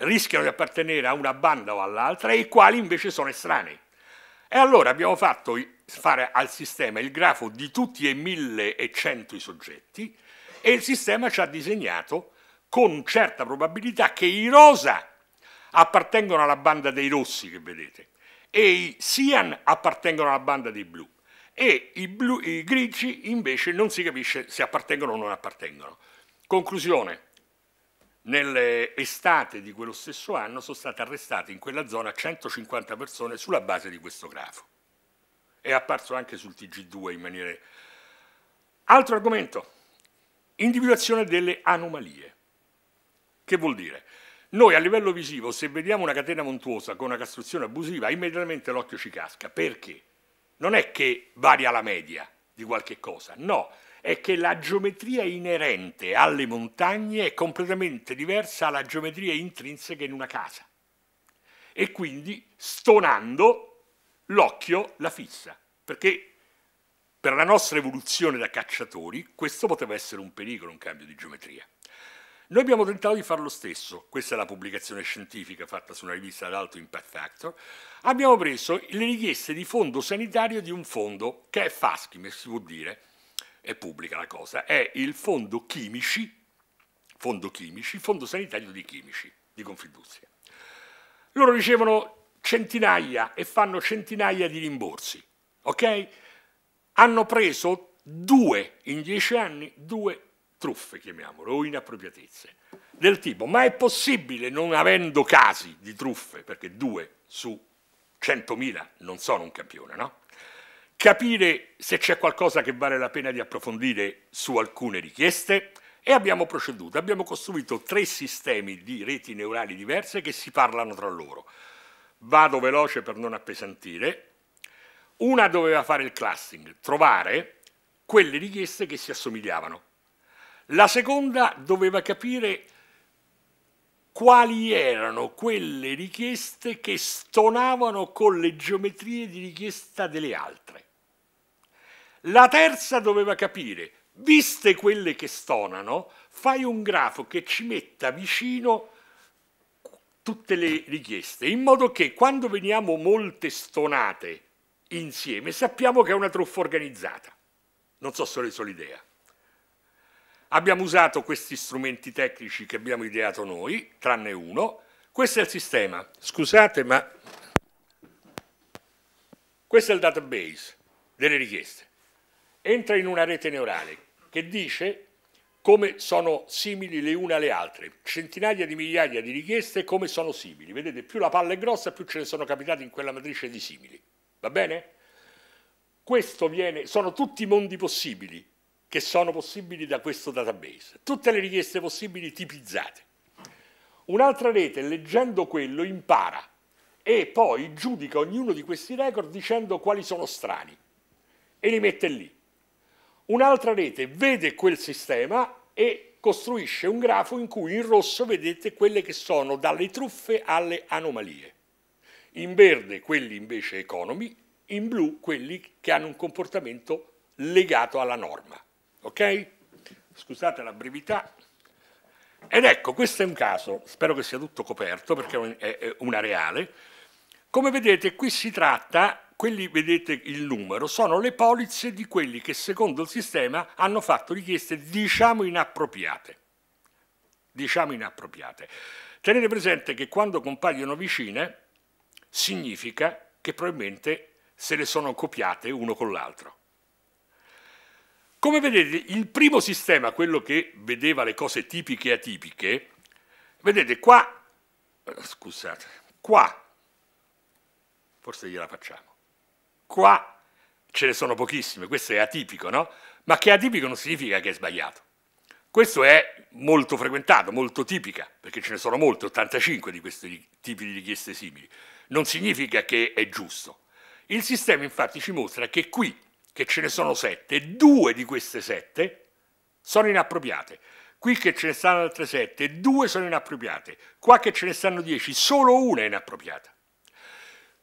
rischiano di appartenere a una banda o all'altra e i quali invece sono estranei. E allora abbiamo fatto fare al sistema il grafo di tutti e 1100 i soggetti e il sistema ci ha disegnato con certa probabilità che i rosa appartengono alla banda dei rossi che vedete e i cyan appartengono alla banda dei blu e i, blu, i grigi invece non si capisce se appartengono o non appartengono. Conclusione, Nell'estate di quello stesso anno sono state arrestate in quella zona 150 persone sulla base di questo grafo. È apparso anche sul TG2 in maniera... Altro argomento, individuazione delle anomalie. Che vuol dire? Noi a livello visivo, se vediamo una catena montuosa con una costruzione abusiva, immediatamente l'occhio ci casca. Perché? Non è che varia la media di qualche cosa, no è che la geometria inerente alle montagne è completamente diversa dalla geometria intrinseca in una casa e quindi stonando l'occhio la fissa, perché per la nostra evoluzione da cacciatori questo poteva essere un pericolo, un cambio di geometria. Noi abbiamo tentato di fare lo stesso, questa è la pubblicazione scientifica fatta su una rivista ad alto impact factor, abbiamo preso le richieste di fondo sanitario di un fondo, che è FASCHI, si può dire, è pubblica la cosa, è il fondo chimici, fondo chimici, fondo sanitario di chimici di Confindustria. Loro ricevono centinaia e fanno centinaia di rimborsi, ok? Hanno preso due, in dieci anni, due truffe, chiamiamolo, o inappropriatezze, del tipo, ma è possibile, non avendo casi di truffe, perché due su 100.000 non sono un campione, no? capire se c'è qualcosa che vale la pena di approfondire su alcune richieste e abbiamo proceduto. Abbiamo costruito tre sistemi di reti neurali diverse che si parlano tra loro. Vado veloce per non appesantire. Una doveva fare il clustering, trovare quelle richieste che si assomigliavano. La seconda doveva capire quali erano quelle richieste che stonavano con le geometrie di richiesta delle altre. La terza doveva capire, viste quelle che stonano, fai un grafo che ci metta vicino tutte le richieste, in modo che quando veniamo molte stonate insieme sappiamo che è una truffa organizzata. Non so se ho reso l'idea. Abbiamo usato questi strumenti tecnici che abbiamo ideato noi, tranne uno. Questo è il sistema. Scusate, ma questo è il database delle richieste entra in una rete neurale che dice come sono simili le une alle altre, centinaia di migliaia di richieste come sono simili. Vedete, più la palla è grossa, più ce ne sono capitati in quella matrice di simili. Va bene? Questo viene, sono tutti i mondi possibili che sono possibili da questo database, tutte le richieste possibili tipizzate. Un'altra rete, leggendo quello, impara e poi giudica ognuno di questi record dicendo quali sono strani e li mette lì. Un'altra rete vede quel sistema e costruisce un grafo in cui in rosso vedete quelle che sono dalle truffe alle anomalie, in verde quelli invece economi, in blu quelli che hanno un comportamento legato alla norma. Ok? Scusate la brevità. Ed ecco, questo è un caso, spero che sia tutto coperto perché è una reale. Come vedete qui si tratta quelli, vedete il numero, sono le polizze di quelli che secondo il sistema hanno fatto richieste diciamo inappropriate. Diciamo inappropriate. Tenete presente che quando compaiono vicine significa che probabilmente se le sono copiate uno con l'altro. Come vedete, il primo sistema, quello che vedeva le cose tipiche e atipiche, vedete qua, scusate, qua, forse gliela facciamo, qua ce ne sono pochissime, questo è atipico, no? Ma che atipico non significa che è sbagliato. Questo è molto frequentato, molto tipica, perché ce ne sono molte, 85 di questi tipi di richieste simili. Non significa che è giusto. Il sistema infatti ci mostra che qui, che ce ne sono 7, due di queste 7 sono inappropriate. Qui che ce ne stanno altre 7, due sono inappropriate. Qua che ce ne stanno 10, solo una è inappropriata.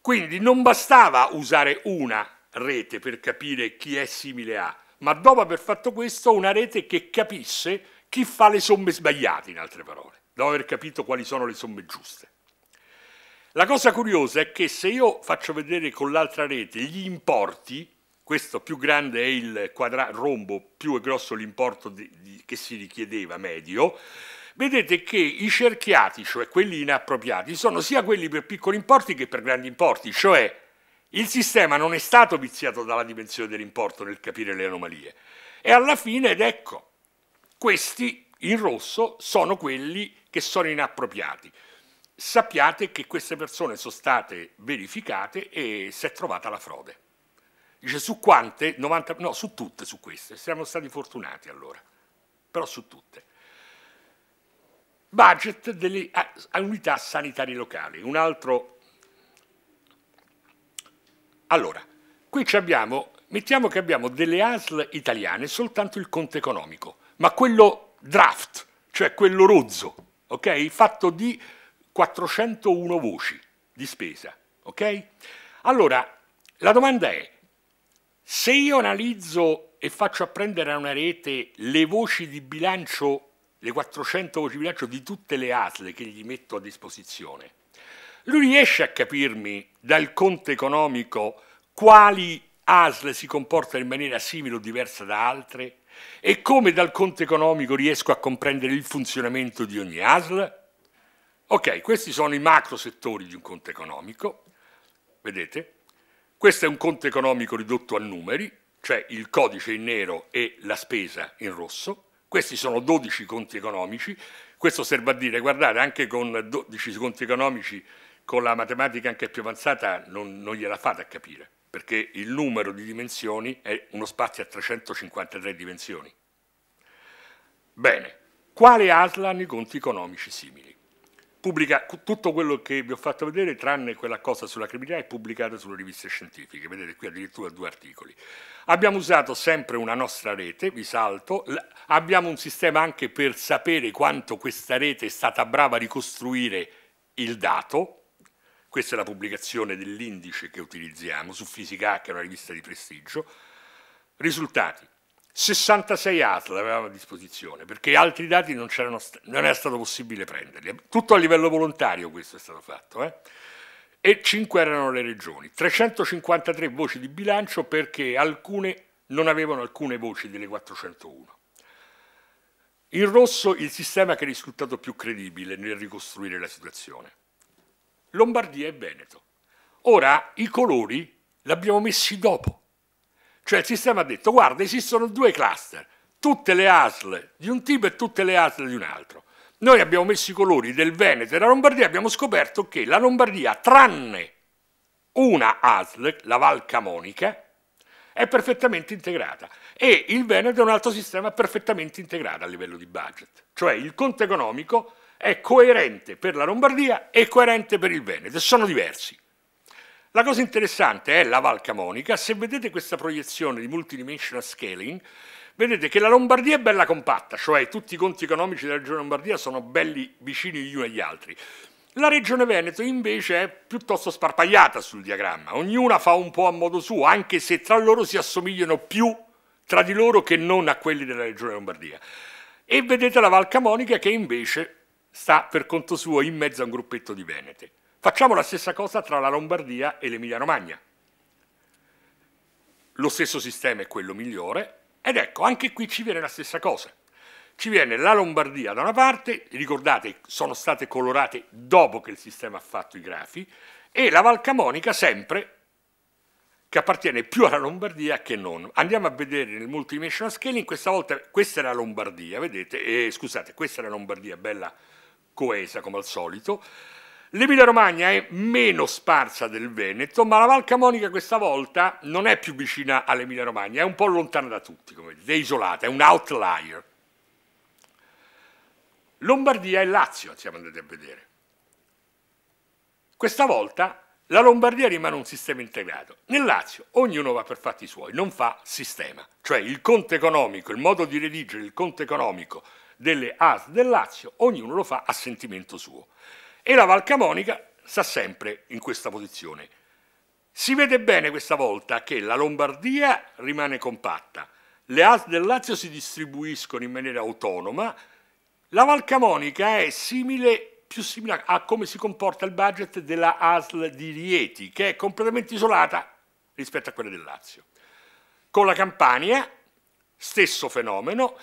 Quindi non bastava usare una rete per capire chi è simile a, ma dopo aver fatto questo una rete che capisse chi fa le somme sbagliate, in altre parole, dopo aver capito quali sono le somme giuste. La cosa curiosa è che se io faccio vedere con l'altra rete gli importi, questo più grande è il quadra- rombo, più è grosso l'importo di, di, che si richiedeva medio, vedete che i cerchiati, cioè quelli inappropriati, sono sia quelli per piccoli importi che per grandi importi, cioè il sistema non è stato viziato dalla dimensione dell'importo nel capire le anomalie. E alla fine, ed ecco, questi in rosso sono quelli che sono inappropriati. Sappiate che queste persone sono state verificate e si è trovata la frode. Dice su quante? 90, no, su tutte, su queste. Siamo stati fortunati allora, però su tutte budget delle unità sanitarie locali. Un altro... Allora, qui abbiamo, mettiamo che abbiamo delle ASL italiane, soltanto il conto economico, ma quello draft, cioè quello rozzo, ok? Fatto di 401 voci di spesa, ok? Allora, la domanda è, se io analizzo e faccio apprendere a una rete le voci di bilancio le 400 voci di bilancio di tutte le ASL che gli metto a disposizione. Lui riesce a capirmi dal conto economico quali ASL si comportano in maniera simile o diversa da altre e come dal conto economico riesco a comprendere il funzionamento di ogni ASL? Ok, questi sono i macro settori di un conto economico, vedete? Questo è un conto economico ridotto a numeri, cioè il codice in nero e la spesa in rosso. Questi sono 12 conti economici, questo serve a dire, guardate, anche con 12 conti economici, con la matematica anche più avanzata, non, non gliela fate a capire, perché il numero di dimensioni è uno spazio a 353 dimensioni. Bene, quale ASLA hanno i conti economici simili? pubblica tutto quello che vi ho fatto vedere, tranne quella cosa sulla criminalità, è pubblicato sulle riviste scientifiche. Vedete qui addirittura due articoli. Abbiamo usato sempre una nostra rete, vi salto, abbiamo un sistema anche per sapere quanto questa rete è stata brava a ricostruire il dato. Questa è la pubblicazione dell'indice che utilizziamo su Fisica che è una rivista di prestigio. Risultati. 66 ASL avevamo a disposizione, perché altri dati non, non era stato possibile prenderli. Tutto a livello volontario questo è stato fatto. Eh? E 5 erano le regioni. 353 voci di bilancio perché alcune non avevano alcune voci delle 401. In rosso il sistema che è risultato più credibile nel ricostruire la situazione. Lombardia e Veneto. Ora i colori li abbiamo messi dopo cioè il sistema ha detto, guarda, esistono due cluster, tutte le ASL di un tipo e tutte le ASL di un altro. Noi abbiamo messo i colori del Veneto e della Lombardia e abbiamo scoperto che la Lombardia, tranne una ASL, la Val Camonica, è perfettamente integrata e il Veneto è un altro sistema perfettamente integrato a livello di budget. Cioè il conto economico è coerente per la Lombardia e coerente per il Veneto, sono diversi. La cosa interessante è la Val Camonica, se vedete questa proiezione di multidimensional scaling, vedete che la Lombardia è bella compatta, cioè tutti i conti economici della regione Lombardia sono belli vicini gli uni agli altri. La regione Veneto invece è piuttosto sparpagliata sul diagramma, ognuna fa un po' a modo suo, anche se tra loro si assomigliano più tra di loro che non a quelli della regione Lombardia. E vedete la Val Camonica che invece sta per conto suo in mezzo a un gruppetto di Venete. Facciamo la stessa cosa tra la Lombardia e l'Emilia-Romagna. Lo stesso sistema è quello migliore ed ecco, anche qui ci viene la stessa cosa. Ci viene la Lombardia da una parte, ricordate, sono state colorate dopo che il sistema ha fatto i grafi, e la Valcamonica sempre che appartiene più alla Lombardia che non. Andiamo a vedere nel multidimensional scaling, questa volta questa è la Lombardia, vedete, eh, scusate, questa è la Lombardia, bella coesa come al solito, L'Emilia Romagna è meno sparsa del Veneto, ma la Val Camonica questa volta non è più vicina all'Emilia Romagna, è un po' lontana da tutti, come vedete, è isolata, è un outlier. Lombardia e Lazio siamo andati a vedere. Questa volta la Lombardia rimane un sistema integrato. Nel Lazio ognuno va per fatti suoi, non fa sistema. Cioè il conto economico, il modo di redigere il conto economico delle AS del Lazio, ognuno lo fa a sentimento suo e la Valcamonica sta sempre in questa posizione. Si vede bene questa volta che la Lombardia rimane compatta, le AS del Lazio si distribuiscono in maniera autonoma, la Valcamonica è simile, più simile a come si comporta il budget della ASL di Rieti, che è completamente isolata rispetto a quella del Lazio. Con la Campania, stesso fenomeno,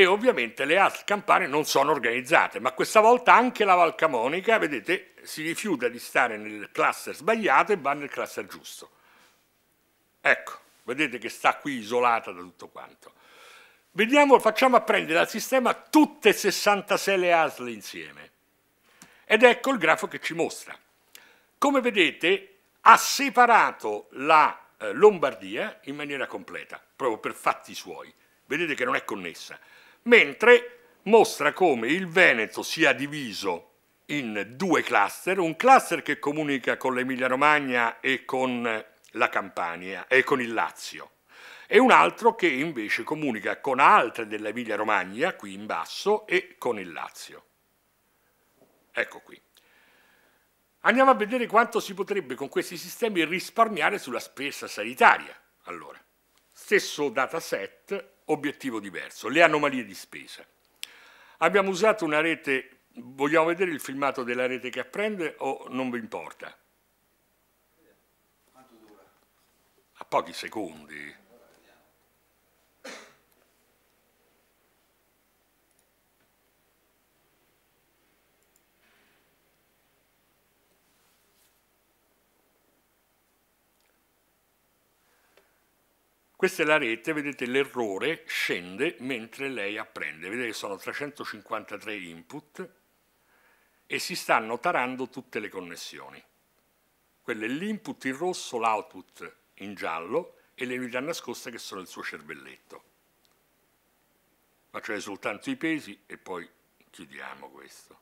e ovviamente le ASL campane non sono organizzate, ma questa volta anche la Valcamonica, vedete, si rifiuta di stare nel cluster sbagliato e va nel cluster giusto. Ecco, vedete che sta qui isolata da tutto quanto. Vediamo, facciamo apprendere al sistema tutte e 66 le ASL insieme. Ed ecco il grafo che ci mostra. Come vedete, ha separato la eh, Lombardia in maniera completa, proprio per fatti suoi. Vedete che non è connessa mentre mostra come il Veneto sia diviso in due cluster, un cluster che comunica con l'Emilia-Romagna e con la Campania e con il Lazio e un altro che invece comunica con altre dell'Emilia Romagna, qui in basso, e con il Lazio. Ecco qui. Andiamo a vedere quanto si potrebbe con questi sistemi risparmiare sulla spesa sanitaria. Allora, stesso dataset, obiettivo diverso, le anomalie di spesa. Abbiamo usato una rete, vogliamo vedere il filmato della rete che apprende o non vi importa? A pochi secondi. Questa è la rete, vedete l'errore scende mentre lei apprende, vedete che sono 353 input e si stanno tarando tutte le connessioni. Quello è l'input in rosso, l'output in giallo e le unità nascoste che sono il suo cervelletto. Faccio soltanto i pesi e poi chiudiamo questo.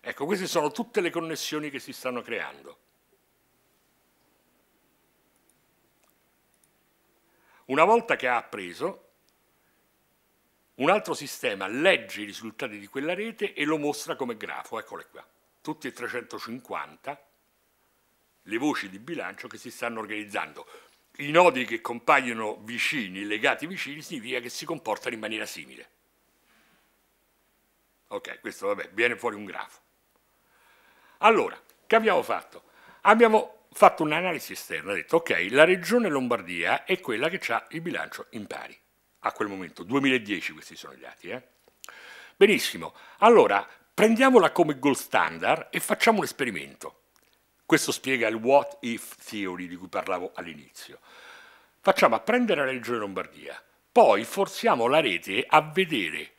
Ecco, queste sono tutte le connessioni che si stanno creando. Una volta che ha appreso, un altro sistema legge i risultati di quella rete e lo mostra come grafo, eccole qua, tutti e 350 le voci di bilancio che si stanno organizzando. I nodi che compaiono vicini, legati vicini, significa che si comportano in maniera simile. Ok, questo vabbè, viene fuori un grafo. Allora, che abbiamo fatto? Abbiamo fatto un'analisi esterna, ha detto ok, la regione Lombardia è quella che ha il bilancio in pari. A quel momento, 2010 questi sono i dati. Eh? Benissimo, allora prendiamola come gold standard e facciamo un esperimento. Questo spiega il what if theory di cui parlavo all'inizio. Facciamo a prendere la regione Lombardia, poi forziamo la rete a vedere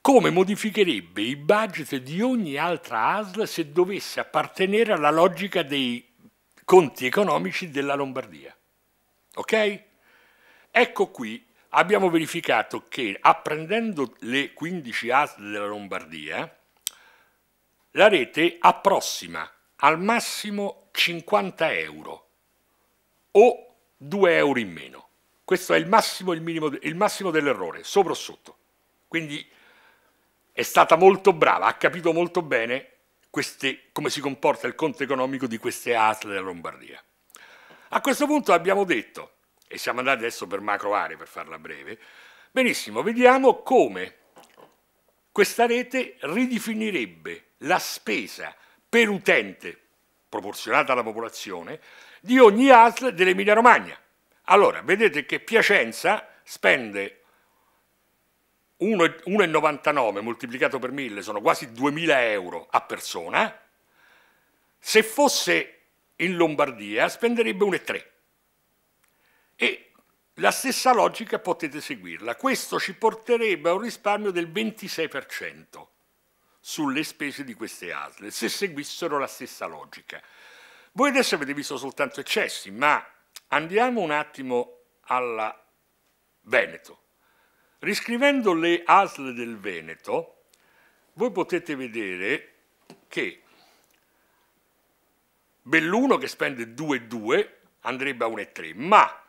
come modificherebbe i budget di ogni altra ASL se dovesse appartenere alla logica dei conti economici della Lombardia. Ok? Ecco qui abbiamo verificato che apprendendo le 15 ASL della Lombardia, la rete approssima al massimo 50 euro o 2 euro in meno. Questo è il massimo, il minimo, il massimo dell'errore, sopra o sotto. Quindi è stata molto brava, ha capito molto bene queste, come si comporta il conto economico di queste ASL della Lombardia. A questo punto abbiamo detto, e siamo andati adesso per macro aree per farla breve, benissimo, vediamo come questa rete ridefinirebbe la spesa per utente proporzionata alla popolazione di ogni ASL dell'Emilia Romagna. Allora, vedete che Piacenza spende 1,99 moltiplicato per 1000 sono quasi 2000 euro a persona, se fosse in Lombardia spenderebbe 1,3. E la stessa logica potete seguirla. Questo ci porterebbe a un risparmio del 26% sulle spese di queste ASL, se seguissero la stessa logica. Voi adesso avete visto soltanto eccessi, ma andiamo un attimo alla Veneto. Riscrivendo le ASL del Veneto, voi potete vedere che Belluno che spende 2,2 andrebbe a 1,3, ma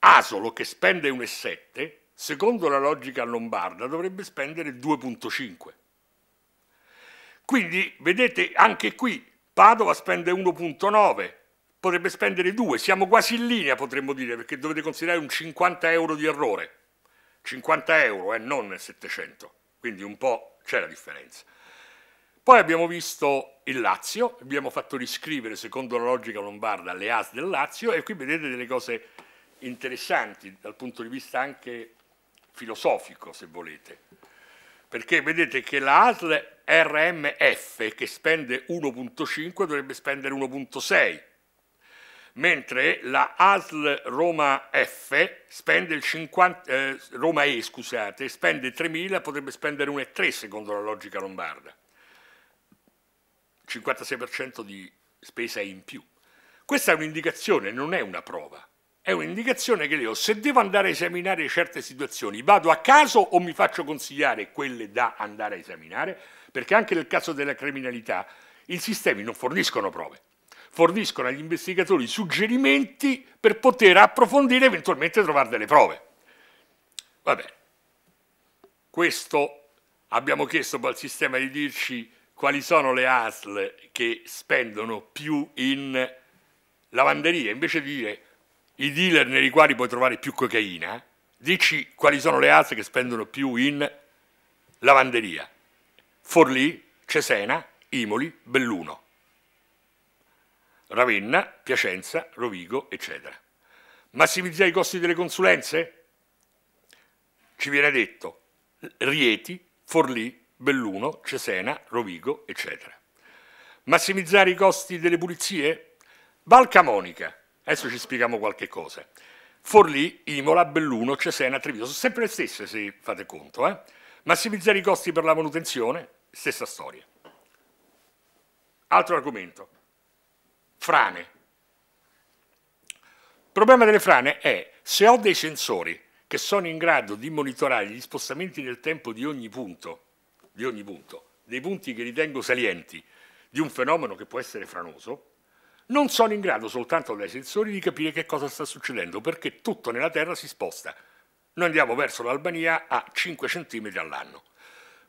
Asolo che spende 1,7, secondo la logica lombarda, dovrebbe spendere 2,5. Quindi vedete anche qui Padova spende 1,9, potrebbe spendere 2, siamo quasi in linea potremmo dire, perché dovete considerare un 50 euro di errore, 50 euro e eh, non 700, quindi un po' c'è la differenza. Poi abbiamo visto il Lazio, abbiamo fatto riscrivere secondo la logica lombarda le AS del Lazio e qui vedete delle cose interessanti dal punto di vista anche filosofico se volete, perché vedete che la ASL RMF che spende 1.5 dovrebbe spendere 1.6, mentre la ASL Roma F spende il 50, eh, Roma E, scusate, spende 3.000, potrebbe spendere 1,3 secondo la logica lombarda. 56% di spesa in più. Questa è un'indicazione, non è una prova. È un'indicazione che le ho. Se devo andare a esaminare certe situazioni, vado a caso o mi faccio consigliare quelle da andare a esaminare? Perché anche nel caso della criminalità i sistemi non forniscono prove forniscono agli investigatori suggerimenti per poter approfondire e eventualmente trovare delle prove. Va bene. Questo abbiamo chiesto al sistema di dirci quali sono le ASL che spendono più in lavanderia, invece di dire i dealer nei quali puoi trovare più cocaina, dici quali sono le ASL che spendono più in lavanderia. Forlì, Cesena, Imoli, Belluno. Ravenna, Piacenza, Rovigo, eccetera. Massimizzare i costi delle consulenze? Ci viene detto Rieti, Forlì, Belluno, Cesena, Rovigo, eccetera. Massimizzare i costi delle pulizie? Valcamonica, adesso ci spieghiamo qualche cosa. Forlì, Imola, Belluno, Cesena, Treviso, sono sempre le stesse se fate conto. Eh? Massimizzare i costi per la manutenzione? Stessa storia. Altro argomento frane. Il problema delle frane è se ho dei sensori che sono in grado di monitorare gli spostamenti del tempo di ogni punto, di ogni punto dei punti che ritengo salienti di un fenomeno che può essere franoso, non sono in grado soltanto dai sensori di capire che cosa sta succedendo, perché tutto nella Terra si sposta. Noi andiamo verso l'Albania a 5 cm all'anno.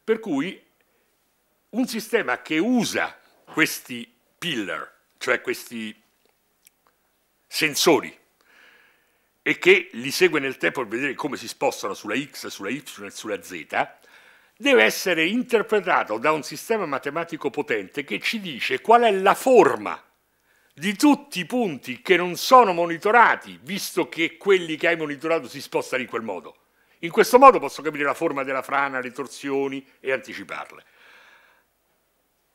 Per cui un sistema che usa questi pillar cioè questi sensori, e che li segue nel tempo per vedere come si spostano sulla X, sulla Y e sulla Z, deve essere interpretato da un sistema matematico potente che ci dice qual è la forma di tutti i punti che non sono monitorati, visto che quelli che hai monitorato si spostano in quel modo. In questo modo posso capire la forma della frana, le torsioni e anticiparle.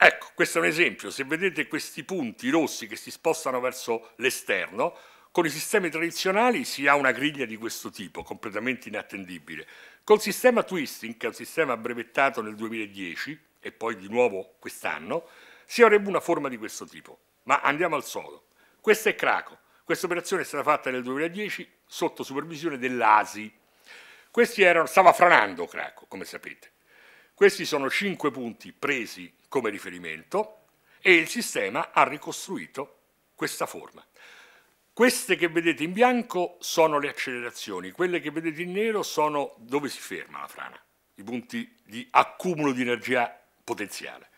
Ecco, questo è un esempio. Se vedete questi punti rossi che si spostano verso l'esterno, con i sistemi tradizionali si ha una griglia di questo tipo, completamente inattendibile. Col sistema Twisting, che è un sistema brevettato nel 2010 e poi di nuovo quest'anno, si avrebbe una forma di questo tipo. Ma andiamo al sodo. Questo è Craco. Questa operazione è stata fatta nel 2010 sotto supervisione dell'ASI. Questi erano, stava franando Craco, come sapete. Questi sono cinque punti presi come riferimento e il sistema ha ricostruito questa forma. Queste che vedete in bianco sono le accelerazioni, quelle che vedete in nero sono dove si ferma la frana, i punti di accumulo di energia potenziale.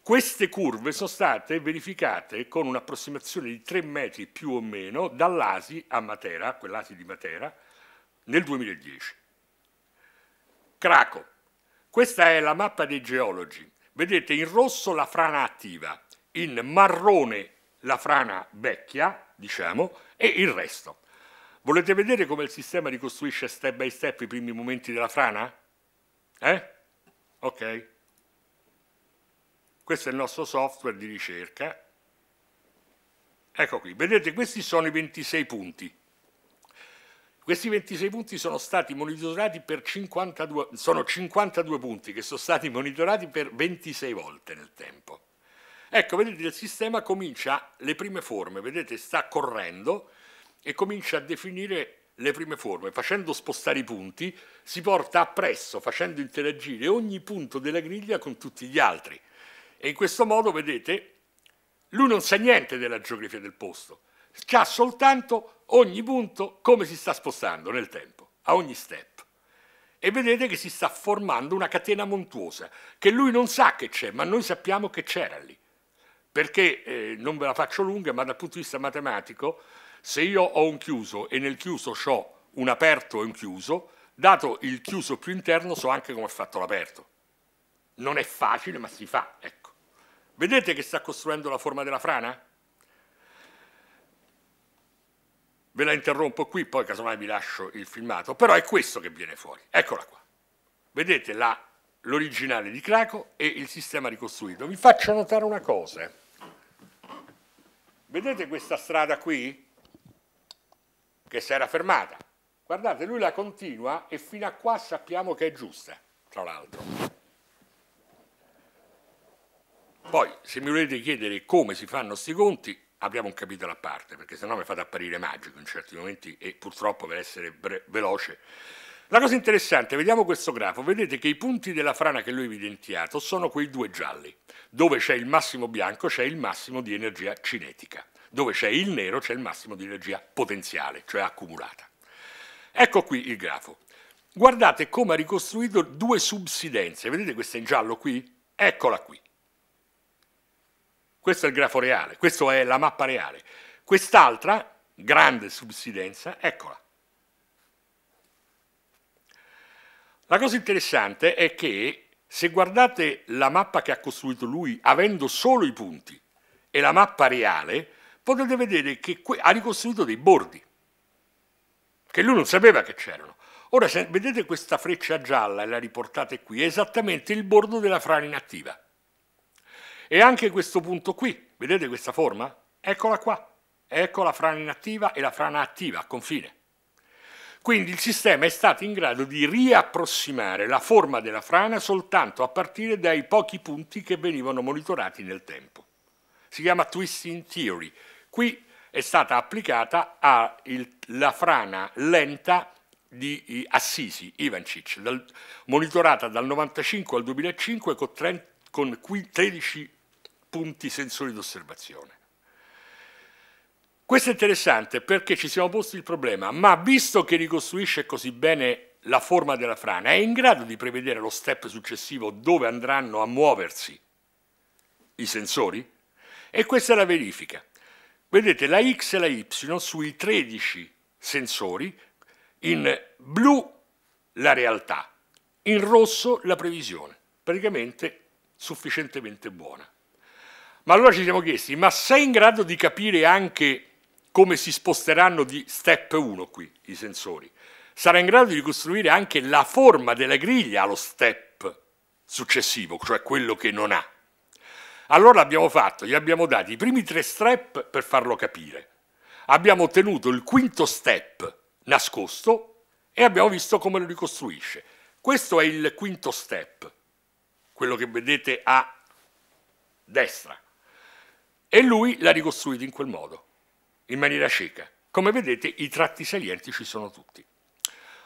Queste curve sono state verificate con un'approssimazione di 3 metri più o meno dall'ASI a Matera, quell'ASI di Matera, nel 2010. Craco, questa è la mappa dei geologi. Vedete in rosso la frana attiva, in marrone la frana vecchia, diciamo, e il resto. Volete vedere come il sistema ricostruisce step by step i primi momenti della frana? Eh? Ok. Questo è il nostro software di ricerca. Ecco qui, vedete questi sono i 26 punti. Questi 26 punti sono stati monitorati per 52, sono 52 punti che sono stati monitorati per 26 volte nel tempo. Ecco, vedete, il sistema comincia le prime forme, vedete, sta correndo e comincia a definire le prime forme, facendo spostare i punti, si porta appresso, facendo interagire ogni punto della griglia con tutti gli altri. E in questo modo, vedete, lui non sa niente della geografia del posto, ha soltanto ogni punto come si sta spostando nel tempo, a ogni step. E vedete che si sta formando una catena montuosa, che lui non sa che c'è, ma noi sappiamo che c'era lì. Perché, eh, non ve la faccio lunga, ma dal punto di vista matematico, se io ho un chiuso e nel chiuso ho un aperto e un chiuso, dato il chiuso più interno so anche come è fatto l'aperto. Non è facile, ma si fa, ecco. Vedete che sta costruendo la forma della frana? Ve la interrompo qui, poi casomai vi lascio il filmato, però è questo che viene fuori. Eccola qua. Vedete l'originale di Craco e il sistema ricostruito. Vi faccio notare una cosa. Vedete questa strada qui? Che si era fermata. Guardate, lui la continua e fino a qua sappiamo che è giusta, tra l'altro. Poi, se mi volete chiedere come si fanno questi conti, apriamo un capitolo a parte, perché sennò mi fate apparire magico in certi momenti e purtroppo per essere veloce. La cosa interessante, vediamo questo grafo, vedete che i punti della frana che lui ha evidenziato sono quei due gialli, dove c'è il massimo bianco c'è il massimo di energia cinetica, dove c'è il nero c'è il massimo di energia potenziale, cioè accumulata. Ecco qui il grafo. Guardate come ha ricostruito due subsidenze, vedete questa in giallo qui? Eccola qui. Questo è il grafo reale, questa è la mappa reale. Quest'altra, grande subsidenza, eccola. La cosa interessante è che se guardate la mappa che ha costruito lui avendo solo i punti e la mappa reale, potete vedere che ha ricostruito dei bordi che lui non sapeva che c'erano. Ora se vedete questa freccia gialla e la riportate qui, è esattamente il bordo della frana inattiva. E anche questo punto qui, vedete questa forma? Eccola qua, ecco la frana inattiva e la frana attiva a confine. Quindi il sistema è stato in grado di riapprossimare la forma della frana soltanto a partire dai pochi punti che venivano monitorati nel tempo. Si chiama twisting theory. Qui è stata applicata alla frana lenta di Assisi, Ivancic, dal, monitorata dal 95 al 2005 con, 30, con 13 punti sensori d'osservazione. Questo è interessante perché ci siamo posti il problema, ma visto che ricostruisce così bene la forma della frana, è in grado di prevedere lo step successivo dove andranno a muoversi i sensori? E questa è la verifica. Vedete la X e la Y sui 13 sensori, in blu la realtà, in rosso la previsione, praticamente sufficientemente buona. Ma allora ci siamo chiesti, ma sei in grado di capire anche come si sposteranno di step 1 qui i sensori? Sarà in grado di costruire anche la forma della griglia allo step successivo, cioè quello che non ha. Allora l'abbiamo fatto, gli abbiamo dati i primi tre step per farlo capire. Abbiamo ottenuto il quinto step nascosto e abbiamo visto come lo ricostruisce. Questo è il quinto step, quello che vedete a destra e lui l'ha ricostruito in quel modo, in maniera cieca. Come vedete i tratti salienti ci sono tutti.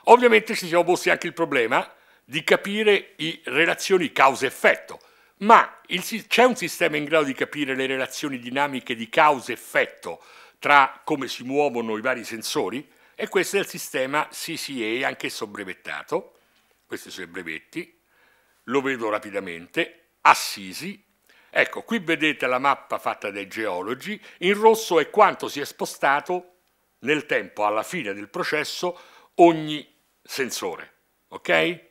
Ovviamente ci siamo posti anche il problema di capire le relazioni causa-effetto, ma c'è un sistema in grado di capire le relazioni dinamiche di causa-effetto tra come si muovono i vari sensori? E questo è il sistema CCA, anch'esso brevettato, questi sono i brevetti, lo vedo rapidamente, assisi, Ecco, qui vedete la mappa fatta dai geologi, in rosso è quanto si è spostato nel tempo, alla fine del processo, ogni sensore, ok?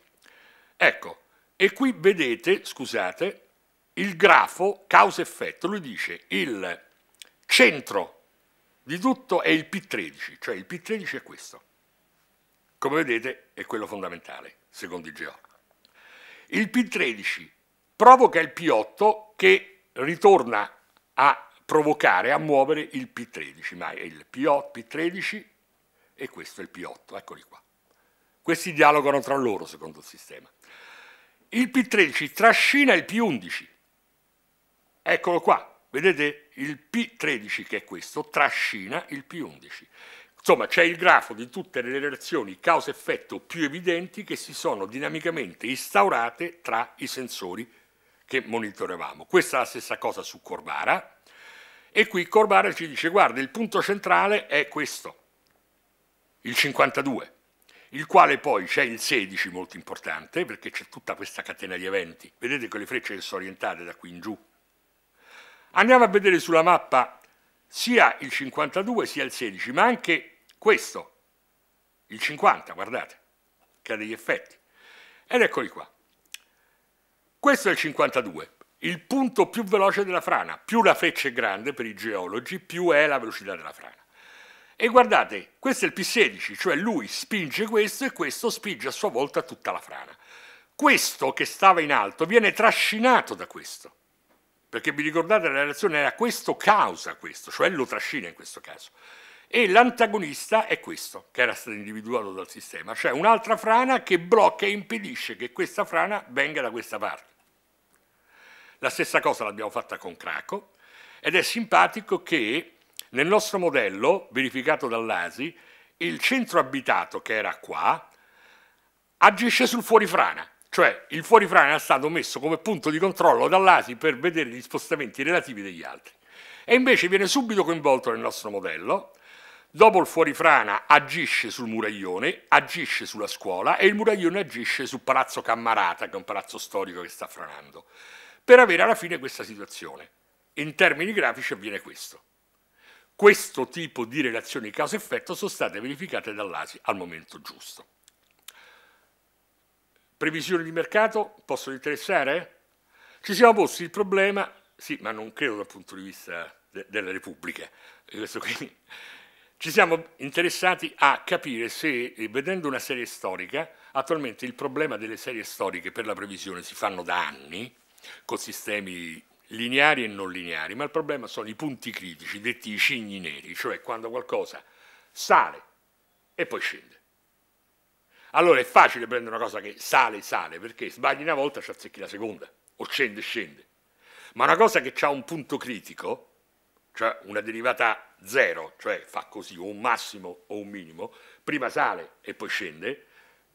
Ecco, e qui vedete, scusate, il grafo causa-effetto, lui dice il centro di tutto è il P13, cioè il P13 è questo. Come vedete è quello fondamentale, secondo i geologi. Il P13 provoca il P8 che ritorna a provocare, a muovere il P13, ma è il P8, P13 e questo è il P8, eccoli qua. Questi dialogano tra loro secondo il sistema. Il P13 trascina il P11, eccolo qua, vedete il P13 che è questo, trascina il P11. Insomma, c'è il grafo di tutte le relazioni causa-effetto più evidenti che si sono dinamicamente instaurate tra i sensori che monitoravamo. Questa è la stessa cosa su Corvara e qui Corvara ci dice guarda il punto centrale è questo, il 52, il quale poi c'è il 16 molto importante perché c'è tutta questa catena di eventi. Vedete quelle frecce che sono orientate da qui in giù. Andiamo a vedere sulla mappa sia il 52 sia il 16, ma anche questo, il 50, guardate, che ha degli effetti. Ed eccoli qua. Questo è il 52, il punto più veloce della frana. Più la freccia è grande per i geologi, più è la velocità della frana. E guardate, questo è il P16, cioè lui spinge questo e questo spinge a sua volta tutta la frana. Questo che stava in alto viene trascinato da questo, perché vi ricordate la reazione era questo causa questo, cioè lo trascina in questo caso. E l'antagonista è questo, che era stato individuato dal sistema, cioè un'altra frana che blocca e impedisce che questa frana venga da questa parte. La stessa cosa l'abbiamo fatta con Craco ed è simpatico che nel nostro modello, verificato dall'ASI, il centro abitato che era qua agisce sul fuorifrana, cioè il fuorifrana è stato messo come punto di controllo dall'ASI per vedere gli spostamenti relativi degli altri e invece viene subito coinvolto nel nostro modello. Dopo il fuorifrana agisce sul muraglione, agisce sulla scuola e il muraglione agisce su Palazzo Cammarata, che è un palazzo storico che sta franando per avere alla fine questa situazione. In termini grafici avviene questo. Questo tipo di relazioni causa-effetto sono state verificate dall'ASI al momento giusto. Previsioni di mercato possono interessare? Ci siamo posti il problema, sì, ma non credo dal punto di vista de della Repubblica, eh, ci siamo interessati a capire se, eh, vedendo una serie storica, attualmente il problema delle serie storiche per la previsione si fanno da anni, con sistemi lineari e non lineari, ma il problema sono i punti critici, detti i cigni neri, cioè quando qualcosa sale e poi scende. Allora è facile prendere una cosa che sale, sale, perché sbagli una volta ci azzecchi la seconda, o scende, scende. Ma una cosa che ha un punto critico, cioè una derivata zero, cioè fa così, o un massimo o un minimo, prima sale e poi scende,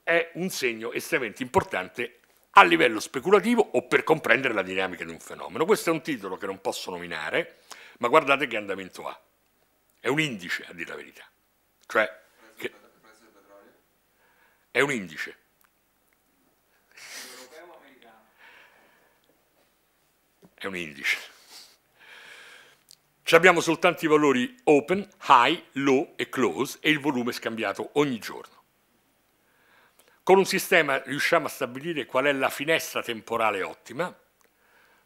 è un segno estremamente importante a livello speculativo o per comprendere la dinamica di un fenomeno. Questo è un titolo che non posso nominare, ma guardate che andamento ha. È un indice, a dire la verità. Cioè, prezzo, che... è un indice. È un indice. Ci abbiamo soltanto i valori open, high, low e close e il volume scambiato ogni giorno. Con un sistema riusciamo a stabilire qual è la finestra temporale ottima,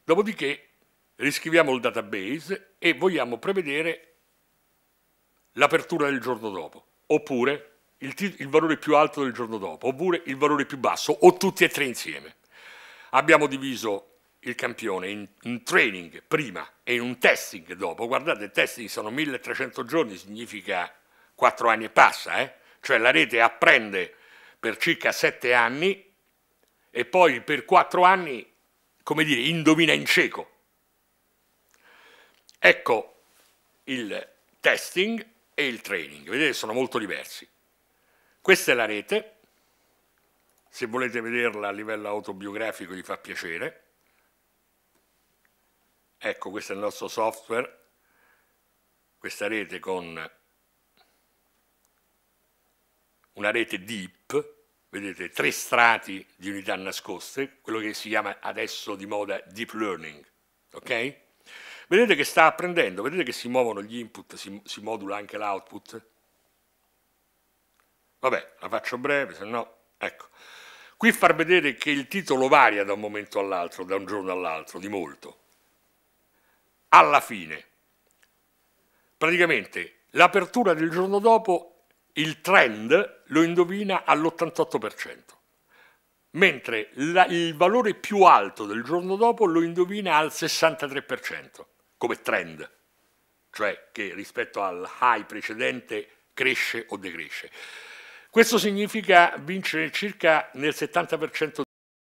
dopodiché riscriviamo il database e vogliamo prevedere l'apertura del giorno dopo, oppure il, il, valore più alto del giorno dopo, oppure il valore più basso, o tutti e tre insieme. Abbiamo diviso il campione in un training prima e in un testing dopo. Guardate, il testing sono 1300 giorni, significa 4 anni e passa, eh? cioè la rete apprende per circa sette anni e poi per quattro anni, come dire, indovina in cieco. Ecco il testing e il training, vedete sono molto diversi. Questa è la rete, se volete vederla a livello autobiografico vi fa piacere. Ecco, questo è il nostro software, questa rete con una rete deep, vedete tre strati di unità nascoste, quello che si chiama adesso di moda deep learning, ok? Vedete che sta apprendendo, vedete che si muovono gli input, si, si modula anche l'output? Vabbè, la faccio breve, se no, ecco. Qui far vedere che il titolo varia da un momento all'altro, da un giorno all'altro, di molto. Alla fine, praticamente, l'apertura del giorno dopo il trend lo indovina all'88%, mentre la, il valore più alto del giorno dopo lo indovina al 63%, come trend, cioè che rispetto al high precedente cresce o decresce. Questo significa vincere circa nel 70%